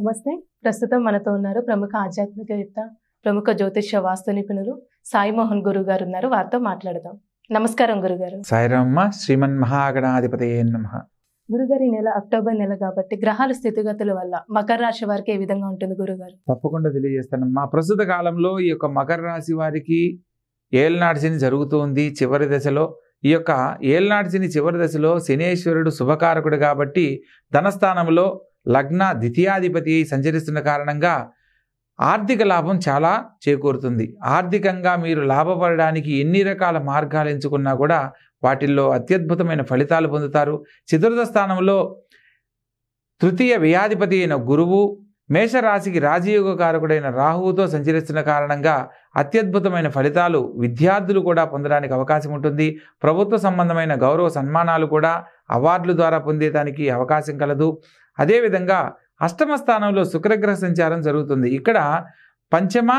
నమస్తే ప్రస్తుతం మనతో ఉన్నారు ప్రముఖ ఆధ్యాత్మికవేత్త ప్రముఖ జ్యోతిష్య వాస్తు నిపుణులు సాయిమోహన్ గురువు గారు ఉన్నారు వారితో మాట్లాడదాం నమస్కారం గురుగారు సాయిరామ్మ శ్రీమన్ మహాగణాధిపతి గురుగారు ఈ నెల అక్టోబర్ నెల కాబట్టి గ్రహాల స్థితిగతుల వల్ల మకర రాశి వారికి ఏ విధంగా ఉంటుంది గురుగారు తప్పకుండా తెలియజేస్తానమ్మా ప్రస్తుత కాలంలో ఈ యొక్క మకర రాశి వారికి ఏల్నాడ్సిని జరుగుతుంది చివరి దశలో ఈ యొక్క ఏల్నాడ్సిని చివరి దశలో శనేశ్వరుడు శుభకారకుడు కాబట్టి ధనస్థానంలో లగ్న ద్వితీయాధిపతి సంచరిస్తున్న కారణంగా ఆర్థిక లాభం చాలా చేకూరుతుంది ఆర్థికంగా మీరు లాభపడడానికి ఎన్ని రకాల మార్గాలు ఎంచుకున్నా కూడా వాటిల్లో అత్యద్భుతమైన ఫలితాలు పొందుతారు చతుర్థ స్థానంలో తృతీయ వ్యయాధిపతి అయిన గురువు మేషరాశికి కారకుడైన రాహువుతో సంచరిస్తున్న కారణంగా అత్యద్భుతమైన ఫలితాలు విద్యార్థులు కూడా పొందడానికి అవకాశం ఉంటుంది ప్రభుత్వ సంబంధమైన గౌరవ సన్మానాలు కూడా అవార్డుల ద్వారా పొందేదానికి అవకాశం కలదు అదేవిధంగా అష్టమ స్థానంలో శుక్రగ్రహ సంచారం జరుగుతుంది ఇక్కడ పంచమ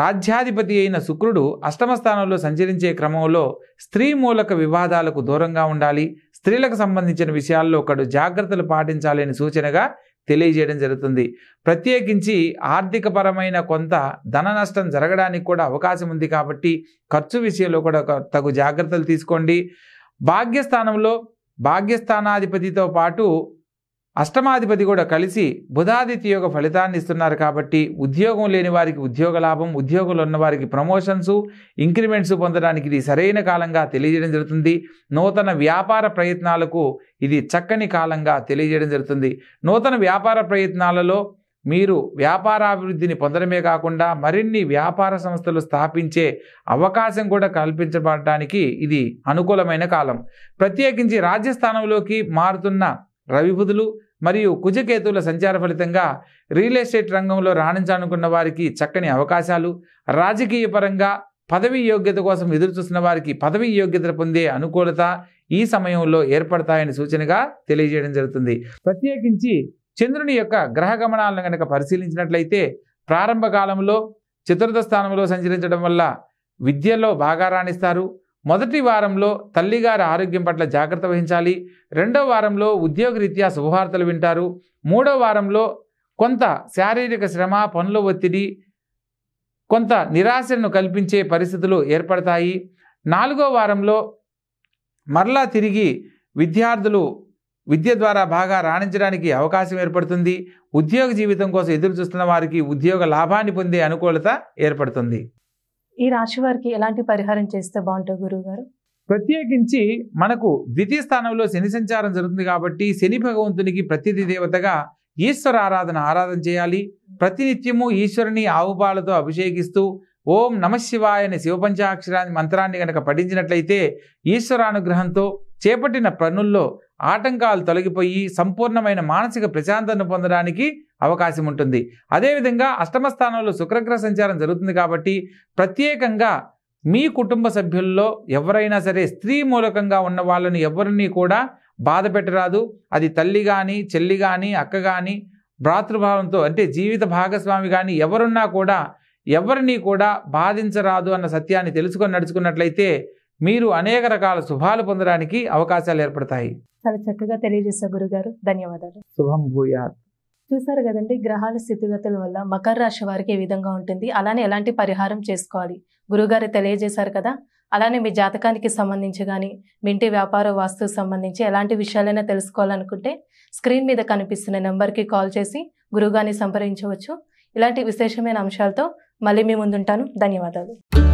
రాజ్యాధిపతి అయిన శుక్రుడు అష్టమ స్థానంలో సంచరించే క్రమంలో స్త్రీ మూలక వివాదాలకు దూరంగా ఉండాలి స్త్రీలకు సంబంధించిన విషయాల్లో ఒకడు జాగ్రత్తలు పాటించాలని సూచనగా తెలియజేయడం జరుగుతుంది ప్రత్యేకించి ఆర్థికపరమైన కొంత ధన నష్టం జరగడానికి కూడా అవకాశం ఉంది కాబట్టి ఖర్చు విషయంలో కూడా తగు జాగ్రత్తలు తీసుకోండి భాగ్యస్థానంలో భాగ్యస్థానాధిపతితో పాటు అష్టమాధిపతి కూడా కలిసి బుధాదిత్య యోగ ఫలితాన్ని ఇస్తున్నారు కాబట్టి ఉద్యోగం లేని వారికి ఉద్యోగ లాభం ఉద్యోగంలో ఉన్న వారికి ప్రమోషన్స్ ఇంక్రిమెంట్స్ పొందడానికి ఇది సరైన కాలంగా తెలియజేయడం జరుగుతుంది నూతన వ్యాపార ప్రయత్నాలకు ఇది చక్కని కాలంగా తెలియజేయడం జరుగుతుంది నూతన వ్యాపార ప్రయత్నాలలో మీరు వ్యాపారాభివృద్ధిని పొందడమే కాకుండా మరిన్ని వ్యాపార సంస్థలు స్థాపించే అవకాశం కూడా కల్పించబడటానికి ఇది అనుకూలమైన కాలం ప్రత్యేకించి రాజ్యస్థానంలోకి మారుతున్న రవిబుధులు మరియు కుజకేతువుల సంచార ఫలితంగా రియల్ ఎస్టేట్ రంగంలో రాణించాలనుకున్న వారికి చక్కని అవకాశాలు రాజకీయ పరంగా పదవీ యోగ్యత కోసం ఎదురుచూస్తున్న వారికి పదవీ యోగ్యత పొందే అనుకూలత ఈ సమయంలో ఏర్పడతాయని సూచనగా తెలియజేయడం జరుగుతుంది ప్రత్యేకించి చంద్రుని యొక్క గ్రహ గమనాలను కనుక పరిశీలించినట్లయితే ప్రారంభ కాలంలో చతుర్థ స్థానంలో సంచరించడం వల్ల విద్యలో బాగా రాణిస్తారు మొదటి వారంలో తల్లిగారి ఆరోగ్యం పట్ల జాగ్రత్త వహించాలి రెండో వారంలో ఉద్యోగరీత్యా శుభవార్తలు వింటారు మూడో వారంలో కొంత శారీరక శ్రమ పనుల ఒత్తిడి కొంత నిరాశను కల్పించే పరిస్థితులు ఏర్పడతాయి నాలుగో వారంలో మరలా తిరిగి విద్యార్థులు విద్య ద్వారా బాగా రాణించడానికి అవకాశం ఏర్పడుతుంది ఉద్యోగ జీవితం కోసం ఎదురు చూస్తున్న వారికి ఉద్యోగ లాభాన్ని పొందే అనుకూలత ఏర్పడుతుంది ఈ రాశి వారికి ఎలాంటి పరిహారం చేస్తే బాగుంటుంది గురువు గారు ప్రత్యేకించి మనకు ద్వితీయ స్థానంలో శని సంచారం జరుగుతుంది కాబట్టి శని భగవంతునికి ప్రతిథి దేవతగా ఈశ్వర ఆరాధన ఆరాధన చేయాలి ప్రతినిత్యము ఈశ్వరుని ఆవుపాలతో అభిషేకిస్తూ ఓం నమ శివాయ అనే శివపంచాక్షరాన్ని మంత్రాన్ని కనుక పఠించినట్లయితే ఈశ్వరానుగ్రహంతో చేపట్టిన పనుల్లో ఆటంకాలు తొలగిపోయి సంపూర్ణమైన మానసిక ప్రశాంతతను పొందడానికి అవకాశం ఉంటుంది అదేవిధంగా అష్టమ స్థానంలో శుక్రగ్రహ సంచారం జరుగుతుంది కాబట్టి ప్రత్యేకంగా మీ కుటుంబ సభ్యుల్లో ఎవరైనా సరే స్త్రీ మూలకంగా ఉన్న వాళ్ళని ఎవరిని కూడా బాధ పెట్టరాదు అది తల్లి కానీ చెల్లి కానీ అక్క కానీ భ్రాతృభావంతో అంటే జీవిత భాగస్వామి కానీ ఎవరున్నా కూడా ఎవరిని కూడా బాధించరాదు అన్న సత్యాన్ని తెలుసుకొని నడుచుకున్నట్లయితే మీరు అనేక రకాల శుభాలు పొందడానికి అవకాశాలు ఏర్పడతాయి చాలా చక్కగా తెలియజేశారు గురుగారు ధన్యవాదాలు శుభం భూయాత్ చూసారు కదండి గ్రహాల స్థితిగతుల వల్ల మకర రాశి వారికి ఏ విధంగా ఉంటుంది అలానే ఎలాంటి పరిహారం చేసుకోవాలి గురుగారు తెలియజేశారు కదా అలానే మీ జాతకానికి సంబంధించి కానీ మీ ఇంటి వ్యాపార వాస్తుకు సంబంధించి ఎలాంటి విషయాలైనా తెలుసుకోవాలనుకుంటే స్క్రీన్ మీద కనిపిస్తున్న నెంబర్కి కాల్ చేసి గురుగారిని సంప్రదించవచ్చు ఇలాంటి విశేషమైన అంశాలతో మళ్ళీ మీ ముందుంటాను ధన్యవాదాలు